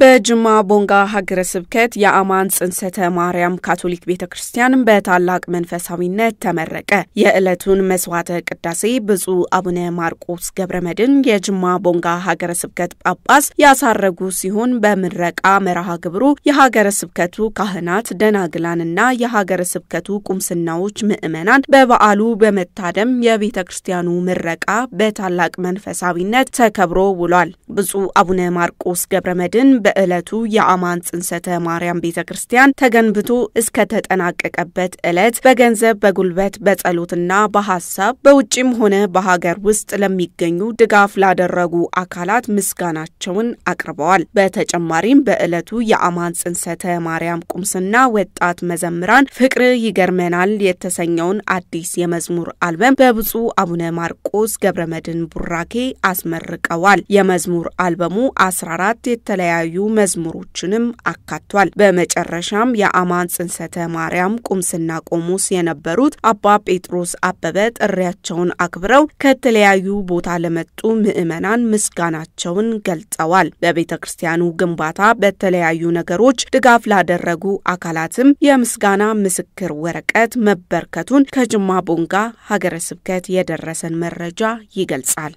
በጅማ ቦንጋ ሀገረ ስብከት የአማን ጽንሰተ ማርያም ካቶሊክ ቤተ ክርስቲያን በታላቅ መንፈሳዊነት ተመረቀ። የዕለቱን መስዋዕተ ቅዳሴ ብፁዕ አቡነ ማርቆስ ገብረ መድን የጅማ ቦንጋ ሀገረ ስብከት ጳጳስ ያሳረጉ ሲሆን በምረቃ መርሃ ግብሩ የሀገረ ስብከቱ ካህናት፣ ደናግላንና የሀገረ ስብከቱ ቁምስናዎች ምዕመናን በበዓሉ በመታደም የቤተ ክርስቲያኑ ምረቃ በታላቅ መንፈሳዊነት ተከብሮ ውሏል። ብፁዕ አቡነ ማርቆስ ገብረ መድን በዕለቱ የአማን ጽንሰተ ማርያም ቤተ ክርስቲያን ተገንብቶ እስከተጠናቀቀበት ዕለት በገንዘብ፣ በጉልበት፣ በጸሎትና በሀሳብ በውጭም ሆነ በሀገር ውስጥ ለሚገኙ ድጋፍ ላደረጉ አካላት ምስጋናቸውን አቅርበዋል። በተጨማሪም በዕለቱ የአማን ጽንሰተ ማርያም ቁምስና ወጣት መዘምራን ፍቅር ይገርመናል የተሰኘውን አዲስ የመዝሙር አልበም በብፁዕ አቡነ ማርቆስ ገብረ ቡራኬ አስመርቀዋል። የመዝሙር አልበሙ 14 የተለያዩ የተለያዩ መዝሙሮችንም አካቷል። በመጨረሻም የአማን ጽንሰተ ማርያም ቁምስና ቆሞስ የነበሩት አባ ጴጥሮስ አበበ ጥሪያቸውን አክብረው ከተለያዩ ቦታ ለመጡ ምዕመናን ምስጋናቸውን ገልጸዋል። በቤተ ክርስቲያኑ ግንባታ በተለያዩ ነገሮች ድጋፍ ላደረጉ አካላትም የምስጋና ምስክር ወረቀት መበርከቱን ከጅማ ቦንጋ ሀገረ ስብከት የደረሰን መረጃ ይገልጻል።